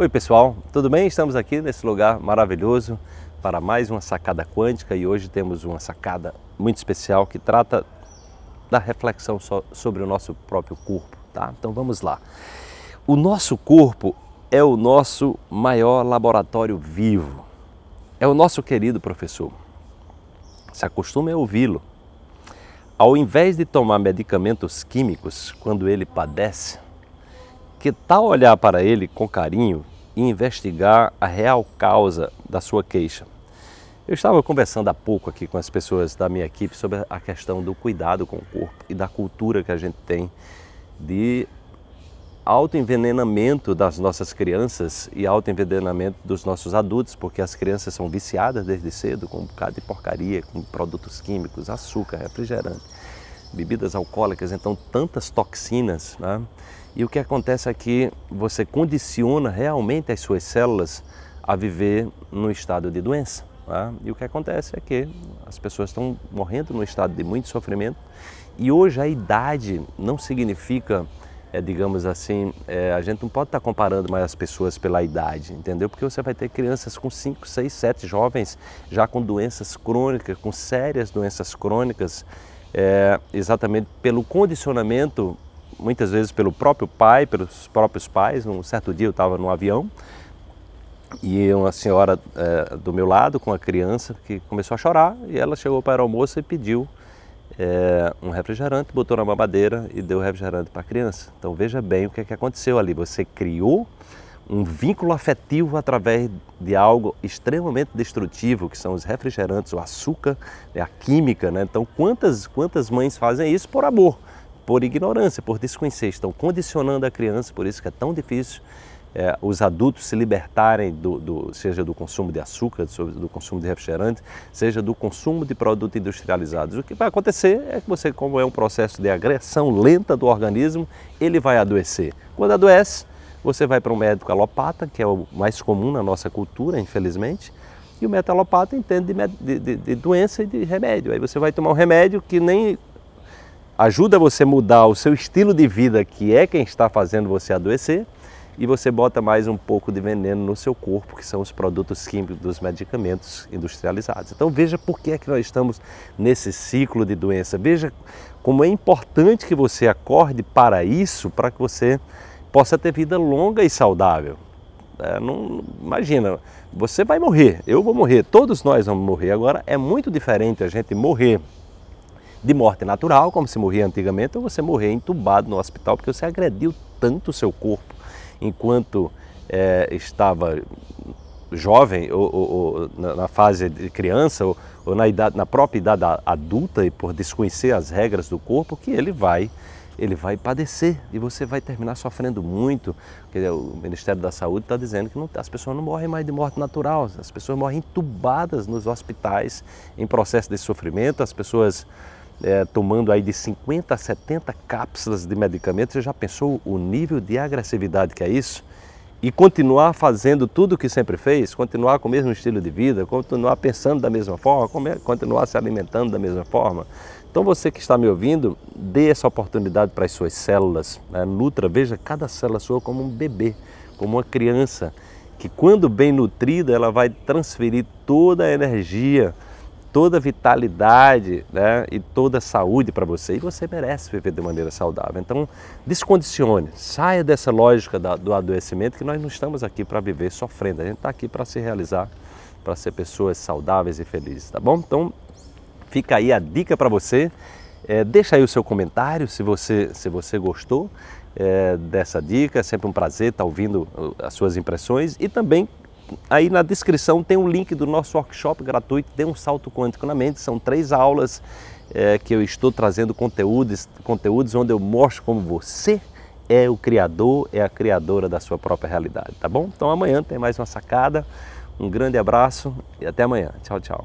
Oi pessoal, tudo bem? Estamos aqui nesse lugar maravilhoso para mais uma sacada quântica e hoje temos uma sacada muito especial que trata da reflexão sobre o nosso próprio corpo, tá? Então vamos lá. O nosso corpo é o nosso maior laboratório vivo. É o nosso querido professor. Se acostume a ouvi-lo. Ao invés de tomar medicamentos químicos quando ele padece, que tal olhar para ele com carinho e investigar a real causa da sua queixa? Eu estava conversando há pouco aqui com as pessoas da minha equipe sobre a questão do cuidado com o corpo e da cultura que a gente tem de autoenvenenamento das nossas crianças e autoenvenenamento dos nossos adultos, porque as crianças são viciadas desde cedo com um bocado de porcaria, com produtos químicos, açúcar, refrigerante, bebidas alcoólicas, então tantas toxinas. Né? E o que acontece aqui, é que você condiciona realmente as suas células a viver no estado de doença. Tá? E o que acontece é que as pessoas estão morrendo num estado de muito sofrimento. E hoje a idade não significa, é, digamos assim, é, a gente não pode estar comparando mais as pessoas pela idade, entendeu? Porque você vai ter crianças com 5, 6, 7 jovens já com doenças crônicas, com sérias doenças crônicas, é, exatamente pelo condicionamento muitas vezes pelo próprio pai, pelos próprios pais. Um certo dia eu estava no avião e uma senhora é, do meu lado com a criança que começou a chorar e ela chegou para o almoço e pediu é, um refrigerante, botou na babadeira e deu o refrigerante para a criança. Então veja bem o que, é que aconteceu ali. Você criou um vínculo afetivo através de algo extremamente destrutivo, que são os refrigerantes, o açúcar, né, a química, né? Então, quantas, quantas mães fazem isso por amor? por ignorância, por desconhecer, estão condicionando a criança, por isso que é tão difícil é, os adultos se libertarem, do, do, seja do consumo de açúcar, do, do, consumo de refrigerante, seja do consumo de produtos industrializados. O que vai acontecer é que você, como é um processo de agressão lenta do organismo, ele vai adoecer. Quando adoece, você vai para um médico alopata, que é o mais comum na nossa cultura, infelizmente, e o metalopata entende de, de, de, de doença e de remédio. Aí você vai tomar um remédio que nem ajuda você a mudar o seu estilo de vida, que é quem está fazendo você adoecer, e você bota mais um pouco de veneno no seu corpo, que são os produtos químicos dos medicamentos industrializados. Então veja por que é que nós estamos nesse ciclo de doença. Veja como é importante que você acorde para isso, para que você possa ter vida longa e saudável. É, não, imagina, você vai morrer, eu vou morrer, todos nós vamos morrer. Agora é muito diferente a gente morrer de morte natural, como se morria antigamente, ou você morrer entubado no hospital porque você agrediu tanto o seu corpo enquanto é, estava jovem ou, ou, ou, na fase de criança ou, ou, na, idade, na própria idade adulta e por desconhecer as regras do corpo que ele vai ele vai padecer e você vai terminar sofrendo muito. Porque o Ministério da Saúde está dizendo que não, as pessoas não morrem mais de morte natural, as pessoas morrem entubadas nos hospitais em processo de sofrimento, as pessoas é, tomando aí de 50 a 70 cápsulas de medicamento, você já pensou o nível de agressividade que é isso? E continuar fazendo tudo o que sempre fez, continuar com o mesmo estilo de vida, continuar pensando da mesma forma, é, continuar se alimentando da mesma forma. Então você que está me ouvindo, dê essa oportunidade para as suas células. Né? Nutra, veja cada célula sua como um bebê, como uma criança, que quando bem nutrida, ela vai transferir toda a energia toda a vitalidade né, e toda a saúde para você. E você merece viver de maneira saudável. Então, descondicione, saia dessa lógica da, do adoecimento, que nós não estamos aqui para viver sofrendo, a gente está aqui para se realizar, para ser pessoas saudáveis e felizes, tá bom? Então, fica aí a dica para você. É, deixa aí o seu comentário se você, se você gostou é, dessa dica. É sempre um prazer estar tá ouvindo uh, as suas impressões e também Aí na descrição tem um link do nosso workshop gratuito, dê um salto quântico na mente. São três aulas é, que eu estou trazendo conteúdos, conteúdos onde eu mostro como você é o criador, é a criadora da sua própria realidade, tá bom? Então amanhã tem mais uma sacada. Um grande abraço e até amanhã. Tchau, tchau.